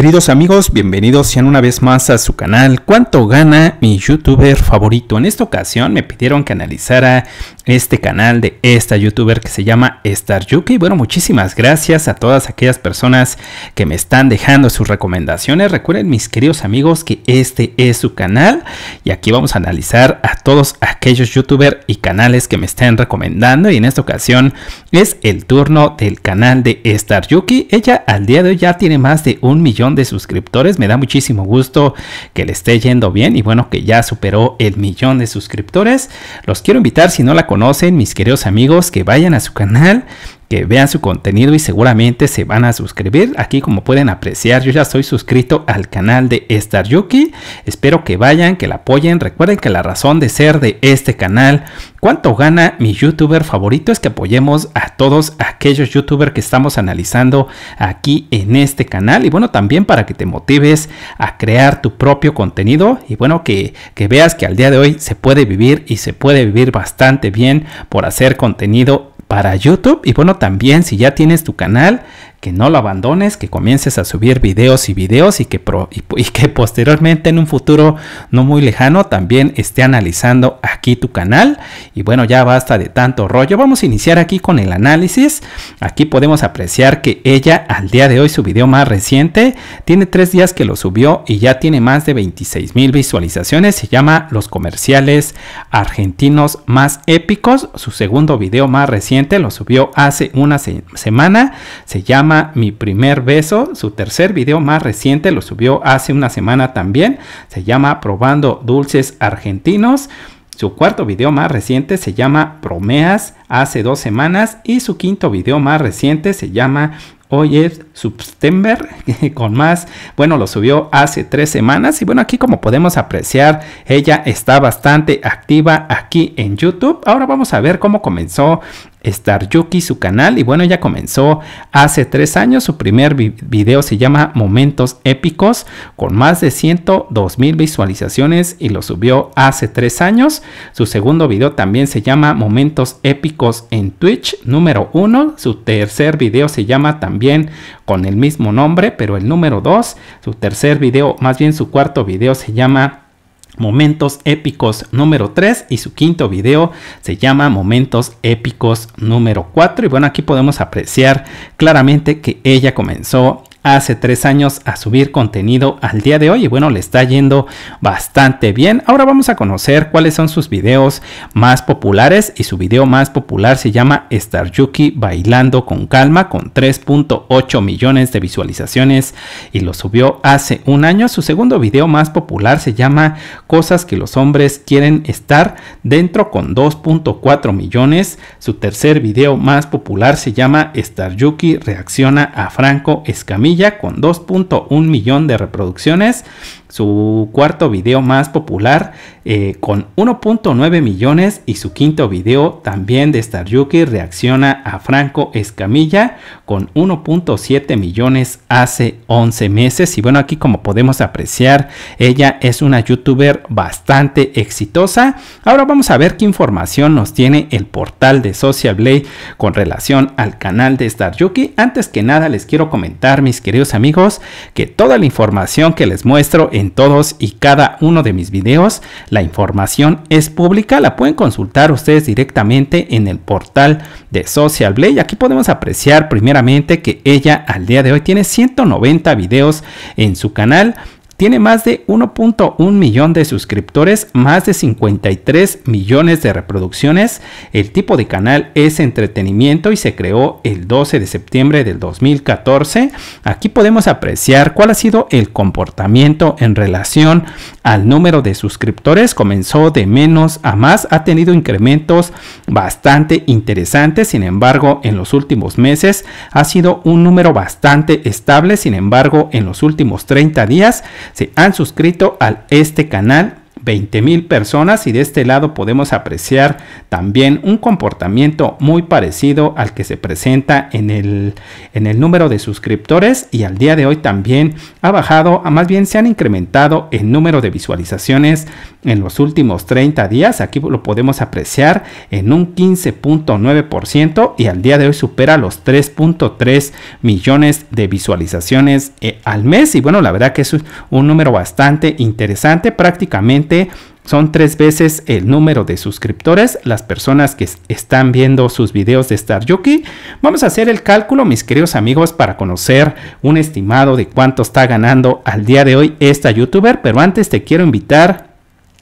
Queridos amigos, bienvenidos sean una vez más a su canal ¿Cuánto gana mi youtuber favorito? En esta ocasión me pidieron que analizara este canal de esta youtuber que se llama Star Yuki. Bueno, muchísimas gracias a todas aquellas personas que me están dejando sus recomendaciones. Recuerden mis queridos amigos que este es su canal y aquí vamos a analizar a todos aquellos youtubers y canales que me estén recomendando y en esta ocasión es el turno del canal de Star Yuki. Ella al día de hoy ya tiene más de un millón de suscriptores. Me da muchísimo gusto que le esté yendo bien y bueno, que ya superó el millón de suscriptores. Los quiero invitar, si no la conocen, mis queridos amigos, que vayan a su canal que vean su contenido y seguramente se van a suscribir. Aquí como pueden apreciar, yo ya estoy suscrito al canal de Star Yuki. Espero que vayan, que la apoyen. Recuerden que la razón de ser de este canal, cuánto gana mi youtuber favorito, es que apoyemos a todos aquellos youtubers que estamos analizando aquí en este canal. Y bueno, también para que te motives a crear tu propio contenido. Y bueno, que, que veas que al día de hoy se puede vivir y se puede vivir bastante bien por hacer contenido para YouTube. Y bueno, también si ya tienes tu canal, que no lo abandones, que comiences a subir videos y videos y que, que posteriormente en un futuro no muy lejano también esté analizando aquí tu canal. Y bueno, ya basta de tanto rollo. Vamos a iniciar aquí con el análisis. Aquí podemos apreciar que ella al día de hoy su video más reciente tiene tres días que lo subió y ya tiene más de 26 mil visualizaciones. Se llama Los comerciales argentinos más épicos. Su segundo video más reciente lo subió hace una semana. Se llama mi primer beso. Su tercer video más reciente lo subió hace una semana también. Se llama Probando Dulces Argentinos. Su cuarto video más reciente se llama Promeas hace dos semanas y su quinto video más reciente se llama Hoy es September con más. Bueno, lo subió hace tres semanas. Y bueno, aquí como podemos apreciar, ella está bastante activa aquí en YouTube. Ahora vamos a ver cómo comenzó Star Yuki su canal. Y bueno, ya comenzó hace tres años. Su primer video se llama Momentos Épicos con más de 102 mil visualizaciones y lo subió hace tres años. Su segundo video también se llama Momentos Épicos en Twitch número uno. Su tercer video se llama también bien con el mismo nombre, pero el número 2, su tercer video, más bien su cuarto video se llama Momentos Épicos número 3 y su quinto video se llama Momentos Épicos número 4 y bueno aquí podemos apreciar claramente que ella comenzó hace tres años a subir contenido al día de hoy y bueno, le está yendo bastante bien. Ahora vamos a conocer cuáles son sus videos más populares y su video más popular se llama Star Yuki Bailando con Calma con 3.8 millones de visualizaciones y lo subió hace un año. Su segundo video más popular se llama Cosas que los hombres quieren estar dentro con 2.4 millones. Su tercer video más popular se llama Star Yuki reacciona a Franco Escamilla con 2.1 millón de reproducciones su cuarto video más popular eh, con 1.9 millones y su quinto video también de Star Yuki reacciona a Franco Escamilla con 1.7 millones hace 11 meses y bueno aquí como podemos apreciar ella es una youtuber bastante exitosa ahora vamos a ver qué información nos tiene el portal de Social Blade con relación al canal de Star Yuki antes que nada les quiero comentar mis queridos amigos que toda la información que les muestro en todos y cada uno de mis videos la información es pública, la pueden consultar ustedes directamente en el portal de Social Blade. Aquí podemos apreciar primeramente que ella al día de hoy tiene 190 videos en su canal tiene más de 1.1 millón de suscriptores, más de 53 millones de reproducciones. El tipo de canal es entretenimiento y se creó el 12 de septiembre del 2014. Aquí podemos apreciar cuál ha sido el comportamiento en relación al número de suscriptores. Comenzó de menos a más, ha tenido incrementos bastante interesantes. Sin embargo, en los últimos meses ha sido un número bastante estable. Sin embargo, en los últimos 30 días se han suscrito a este canal 20 mil personas y de este lado podemos apreciar también un comportamiento muy parecido al que se presenta en el, en el número de suscriptores y al día de hoy también ha bajado, a más bien se han incrementado el número de visualizaciones en los últimos 30 días. Aquí lo podemos apreciar en un 15.9% y al día de hoy supera los 3.3 millones de visualizaciones eh, al mes. Y bueno, la verdad que es un número bastante interesante. Prácticamente son tres veces el número de suscriptores, las personas que están viendo sus videos de Star Yuki. Vamos a hacer el cálculo, mis queridos amigos, para conocer un estimado de cuánto está ganando al día de hoy esta youtuber. Pero antes te quiero invitar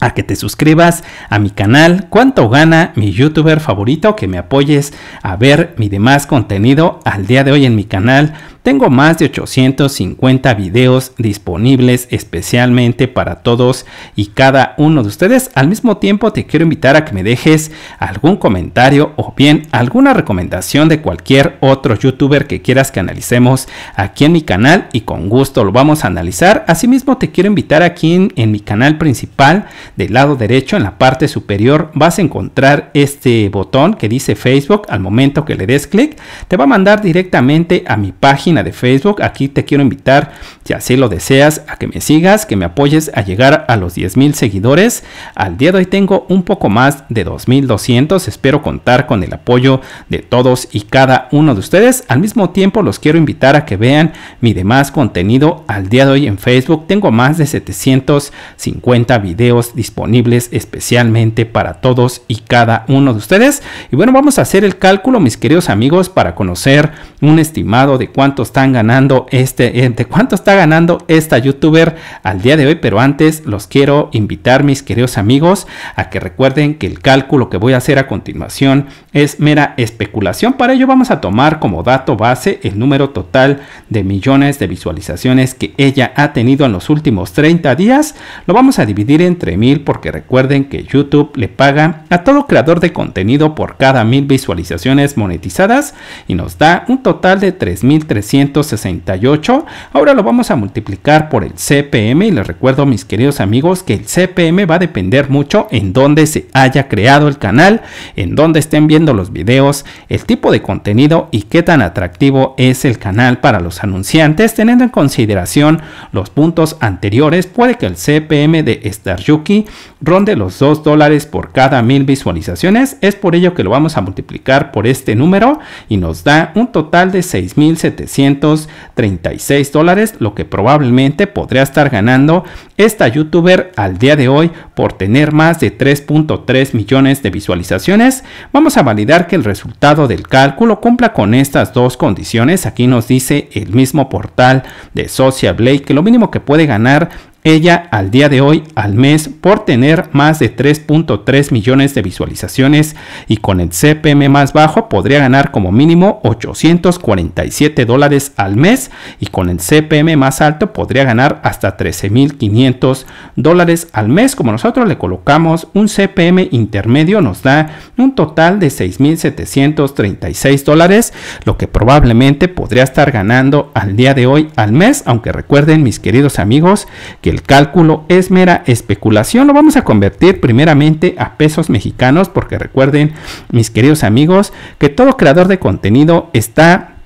a que te suscribas a mi canal Cuánto gana mi youtuber favorito, que me apoyes a ver mi demás contenido al día de hoy en mi canal tengo más de 850 videos disponibles especialmente para todos y cada uno de ustedes. Al mismo tiempo te quiero invitar a que me dejes algún comentario o bien alguna recomendación de cualquier otro youtuber que quieras que analicemos aquí en mi canal y con gusto lo vamos a analizar. Asimismo te quiero invitar aquí en, en mi canal principal del lado derecho en la parte superior vas a encontrar este botón que dice Facebook. Al momento que le des clic te va a mandar directamente a mi página de Facebook. Aquí te quiero invitar, si así lo deseas, a que me sigas, que me apoyes a llegar a los mil seguidores. Al día de hoy tengo un poco más de 2.200. Espero contar con el apoyo de todos y cada uno de ustedes. Al mismo tiempo los quiero invitar a que vean mi demás contenido. Al día de hoy en Facebook tengo más de 750 videos disponibles especialmente para todos y cada uno de ustedes. Y bueno, vamos a hacer el cálculo, mis queridos amigos, para conocer un estimado de cuánto están ganando este, de cuánto está ganando esta youtuber al día de hoy, pero antes los quiero invitar mis queridos amigos a que recuerden que el cálculo que voy a hacer a continuación es mera especulación, para ello vamos a tomar como dato base el número total de millones de visualizaciones que ella ha tenido en los últimos 30 días, lo vamos a dividir entre mil porque recuerden que YouTube le paga a todo creador de contenido por cada mil visualizaciones monetizadas y nos da un total de 3.300 168 Ahora lo vamos a multiplicar por el CPM y les recuerdo mis queridos amigos que el CPM va a depender mucho en dónde se haya creado el canal, en dónde estén viendo los videos, el tipo de contenido y qué tan atractivo es el canal para los anunciantes. Teniendo en consideración los puntos anteriores, puede que el CPM de Star Yuki ronde los 2 dólares por cada mil visualizaciones. Es por ello que lo vamos a multiplicar por este número y nos da un total de 6700 336 dólares, lo que probablemente podría estar ganando esta youtuber al día de hoy por tener más de 3.3 millones de visualizaciones. Vamos a validar que el resultado del cálculo cumpla con estas dos condiciones. Aquí nos dice el mismo portal de Social Blade que lo mínimo que puede ganar ella al día de hoy al mes por tener más de 3.3 millones de visualizaciones y con el CPM más bajo podría ganar como mínimo 847 dólares al mes y con el CPM más alto podría ganar hasta 13.500 dólares al mes. Como nosotros le colocamos un CPM intermedio nos da un total de 6.736 dólares, lo que probablemente podría estar ganando al día de hoy al mes, aunque recuerden mis queridos amigos que el cálculo es mera especulación, lo vamos a convertir primeramente a pesos mexicanos, porque recuerden, mis queridos amigos, que todo creador de contenido está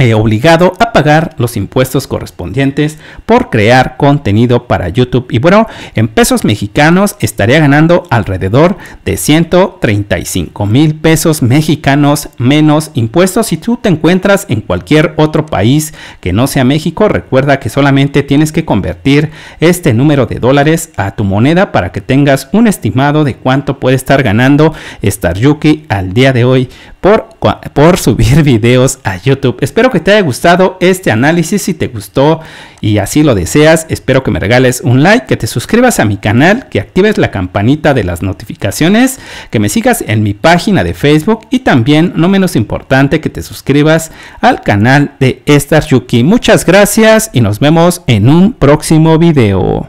e obligado a pagar los impuestos correspondientes por crear contenido para YouTube. Y bueno, en pesos mexicanos estaría ganando alrededor de 135 mil pesos mexicanos menos impuestos. Si tú te encuentras en cualquier otro país que no sea México, recuerda que solamente tienes que convertir este número de dólares a tu moneda para que tengas un estimado de cuánto puede estar ganando Star Yuki al día de hoy por, por subir videos a YouTube. Espero que te haya gustado este análisis. Si te gustó y así lo deseas, espero que me regales un like, que te suscribas a mi canal, que actives la campanita de las notificaciones, que me sigas en mi página de Facebook y también, no menos importante, que te suscribas al canal de estas Yuki. Muchas gracias y nos vemos en un próximo video.